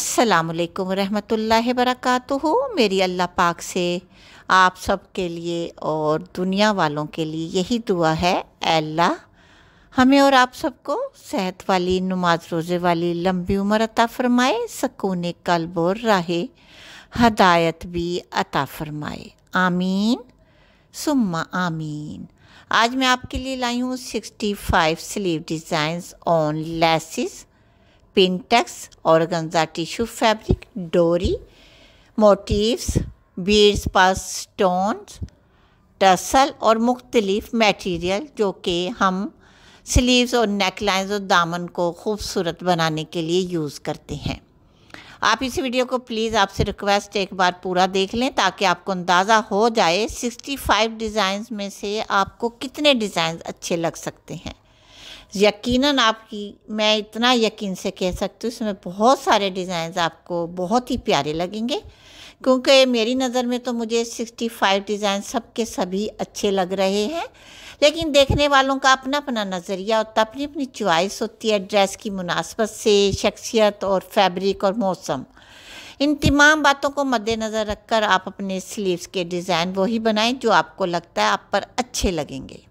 असलकम वरहमल वरक मेरी अल्लाह पाक से आप सब के लिए और दुनिया वालों के लिए यही दुआ है अल्लाह हमें और आप सबको सेहत वाली नमाज रोज़े वाली लंबी उम्र अता फ़रमाए सकून कल्ब और राहे हदायत भी अता फ़रमाए आमीन सुम्मा आमीन आज मैं आपके लिए लाई हूँ sixty five sleeve designs on laces और गंजा टिश्यू फैब्रिक डोरी मोटिव्स बीड्स पास स्टोन्स टसल और मुख्तलिफ मटेरियल जो कि हम स्लीव्स और नेकलाइंस और दामन को खूबसूरत बनाने के लिए यूज़ करते हैं आप इस वीडियो को प्लीज़ आपसे रिक्वेस्ट एक बार पूरा देख लें ताकि आपको अंदाज़ा हो जाए 65 डिज़ाइन में से आपको कितने डिज़ाइन अच्छे लग सकते हैं यकीनन आपकी मैं इतना यकीन से कह सकती हूँ इसमें बहुत सारे डिज़ाइंस आपको बहुत ही प्यारे लगेंगे क्योंकि मेरी नज़र में तो मुझे 65 डिज़ाइन सब के सभी अच्छे लग रहे हैं लेकिन देखने वालों का अपना अपना नज़रिया होता अपनी अपनी चॉइस होती है ड्रेस की मुनासबत से शख्सियत और फैब्रिक और मौसम इन तमाम बातों को मद्देनज़र रखकर आप अपने स्लीव्स के डिज़ाइन वही बनाएं जो आपको लगता है आप पर अच्छे लगेंगे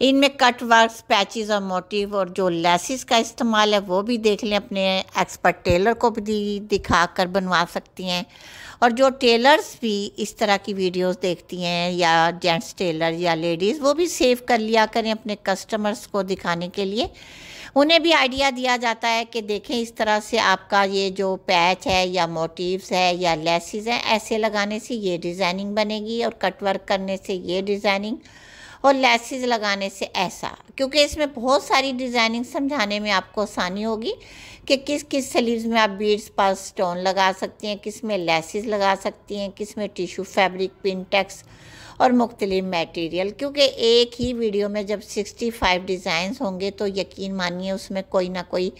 इनमें कट वर्क पैचेस और मोटिव और जो लेसिस का इस्तेमाल है वो भी देख लें अपने एक्सपर्ट टेलर को भी दिखा कर बनवा सकती हैं और जो टेलर्स भी इस तरह की वीडियोस देखती हैं या जेंट्स टेलर या लेडीज़ वो भी सेव कर लिया करें अपने कस्टमर्स को दिखाने के लिए उन्हें भी आइडिया दिया जाता है कि देखें इस तरह से आपका ये जो पैच है या मोटिव्स है या लेसिस हैं ऐसे लगाने से ये डिज़ाइनिंग बनेगी और कटवर्क करने से ये डिज़ाइनिंग और लेसिस लगाने से ऐसा क्योंकि इसमें बहुत सारी डिज़ाइनिंग समझाने में आपको आसानी होगी कि किस किस सलीव्स में आप बीड्स पर स्टोन लगा सकती हैं किस में लेसिस लगा सकती हैं किस में टिशू फैब्रिक पिनटेक्स और मुख्तलिफ मटेरियल क्योंकि एक ही वीडियो में जब 65 डिज़ाइंस होंगे तो यकीन मानिए उसमें कोई ना कोई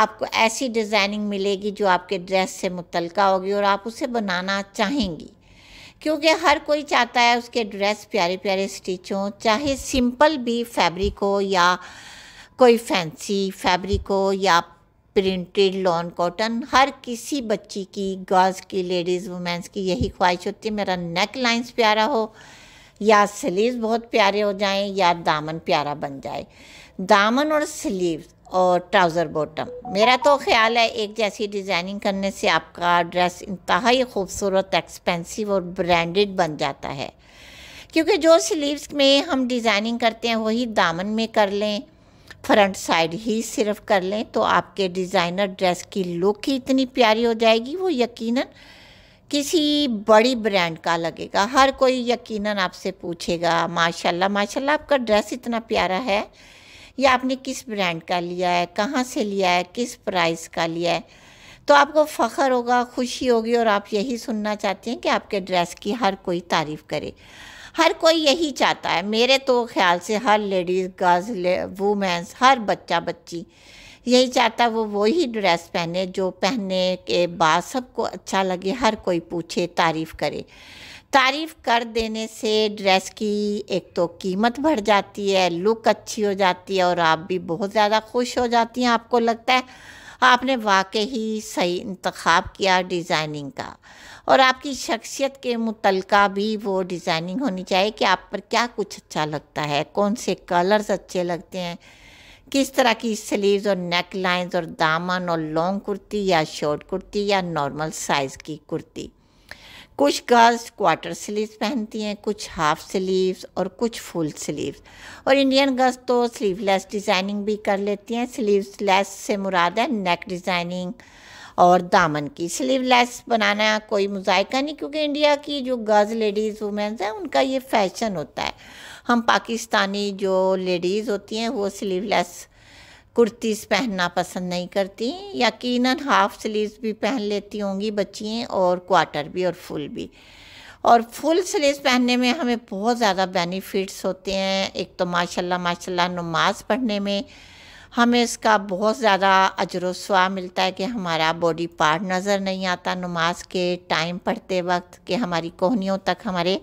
आपको ऐसी डिज़ाइनिंग मिलेगी जो आपके ड्रेस से मुतलका होगी और आप उसे बनाना चाहेंगी क्योंकि हर कोई चाहता है उसके ड्रेस प्यारे प्यारे स्टिच हों चाहे सिंपल भी फैब्रिक हो या कोई फैंसी फैब्रिक हो या प्रिंटेड लॉन कॉटन हर किसी बच्ची की गर्ल्स की लेडीज़ वुमेंस की यही ख्वाहिश होती है मेरा नेक लाइंस प्यारा हो या स्लीव्स बहुत प्यारे हो जाएं या दामन प्यारा बन जाए दामन और स्लीव्स और ट्राउज़र बॉटम मेरा तो ख्याल है एक जैसी डिज़ाइनिंग करने से आपका ड्रेस इंतहाई खूबसूरत एक्सपेंसिव और ब्रांडेड बन जाता है क्योंकि जो स्लीव्स में हम डिज़ाइनिंग करते हैं वही दामन में कर लें फ्रंट साइड ही सिर्फ कर लें तो आपके डिज़ाइनर ड्रेस की लुक ही इतनी प्यारी हो जाएगी वो यकीनन किसी बड़ी ब्रांड का लगेगा हर कोई यकीनन आपसे पूछेगा माशाल्लाह माशाल्लाह आपका ड्रेस इतना प्यारा है ये आपने किस ब्रांड का लिया है कहाँ से लिया है किस प्राइस का लिया है तो आपको फ़ख्र होगा खुशी होगी और आप यही सुनना चाहते हैं कि आपके ड्रेस की हर कोई तारीफ़ करे हर कोई यही चाहता है मेरे तो ख्याल से हर लेडीज़ गर्ल्स ले, वूमेंस हर बच्चा बच्ची यही चाहता वो वही ड्रेस पहने जो पहनने के बाद सबको अच्छा लगे हर कोई पूछे तारीफ़ करे तारीफ कर देने से ड्रेस की एक तो कीमत बढ़ जाती है लुक अच्छी हो जाती है और आप भी बहुत ज़्यादा खुश हो जाती हैं आपको लगता है आपने वाकई ही सही इंतखब किया डिज़ाइनिंग का और आपकी शख्सियत के मुतलका भी वो डिज़ाइनिंग होनी चाहिए कि आप पर क्या कुछ अच्छा लगता है कौन से कलर्स अच्छे लगते हैं किस तरह की स्लीव्स और नेक लाइन्स और दामन और लॉन्ग कुर्ती या शॉर्ट कुर्ती या नॉर्मल साइज़ की कुर्ती कुछ गर्ल्स क्वार्टर स्लीव्स पहनती हैं कुछ हाफ स्लीव्स और कुछ फुल स्लीव्स और इंडियन गर्ल्स तो स्लीवलेस डिज़ाइनिंग भी कर लेती हैं लेस से मुराद है नेक डिज़ाइनिंग और दामन की लेस बनाना कोई मुजायका नहीं क्योंकि इंडिया की जो गर्ल्स लेडीज़ वुमेंस हैं उनका ये फैशन होता है हम पाकिस्तानी जो लेडीज़ होती हैं वो लेस कुर्तीस पहनना पसंद नहीं करती यकीनन हाफ़ स्लीव्स भी पहन लेती होंगी बच्चियाँ और क्वार्टर भी और फुल भी और फुल स्लीव्स पहनने में हमें बहुत ज़्यादा बेनिफिट्स होते हैं एक तो माशाल्लाह माशाल्लाह नमाज पढ़ने में हमें इसका बहुत ज़्यादा अजरसवा मिलता है कि हमारा बॉडी पार्ट नज़र नहीं आता नमाज के टाइम पढ़ते वक्त कि हमारी कोहनियों तक हमारे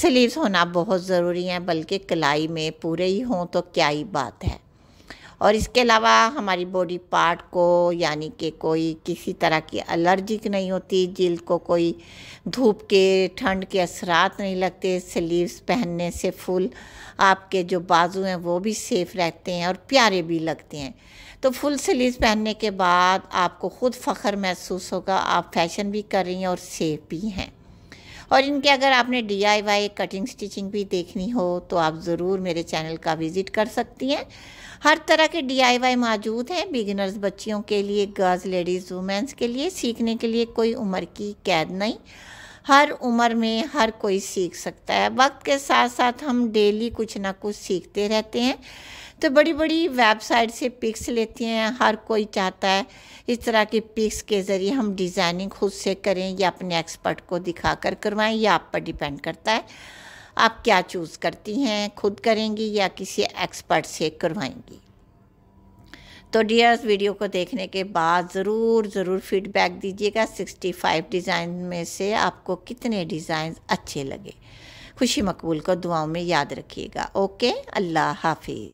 स्लीव्स होना बहुत ज़रूरी है बल्कि कलाई में पूरे ही हों तो क्या ही बात है और इसके अलावा हमारी बॉडी पार्ट को यानी कि कोई किसी तरह की एलर्जिक नहीं होती जिल्द को कोई धूप के ठंड के असरात नहीं लगते स्लीव्स पहनने से फुल आपके जो बाजू हैं वो भी सेफ़ रहते हैं और प्यारे भी लगते हैं तो फुल स्लीव पहनने के बाद आपको ख़ुद फ़ख्र महसूस होगा आप फैशन भी कर रही हैं और सेफ़ भी हैं और इनके अगर आपने डी कटिंग स्टिचिंग भी देखनी हो तो आप ज़रूर मेरे चैनल का विज़िट कर सकती हैं हर तरह के डी मौजूद हैं बिगिनर्स बच्चियों के लिए गर्ल्स लेडीज़ वुमेंस के लिए सीखने के लिए कोई उम्र की कैद नहीं हर उम्र में हर कोई सीख सकता है वक्त के साथ साथ हम डेली कुछ ना कुछ सीखते रहते हैं तो बड़ी बड़ी वेबसाइट से पिक्स लेती हैं हर कोई चाहता है इस तरह की पिक्स के ज़रिए हम डिज़ाइनिंग खुद से करें या अपने एक्सपर्ट को दिखा कर करवाएँ या आप पर डिपेंड करता है आप क्या चूज़ करती हैं खुद करेंगी या किसी एक्सपर्ट से करवाएंगी तो डियर्स वीडियो को देखने के बाद ज़रूर ज़रूर फीडबैक दीजिएगा 65 डिज़ाइन में से आपको कितने डिज़ाइन अच्छे लगे खुशी मकबूल को दुआओं में याद रखिएगा ओके अल्लाह हाफिज़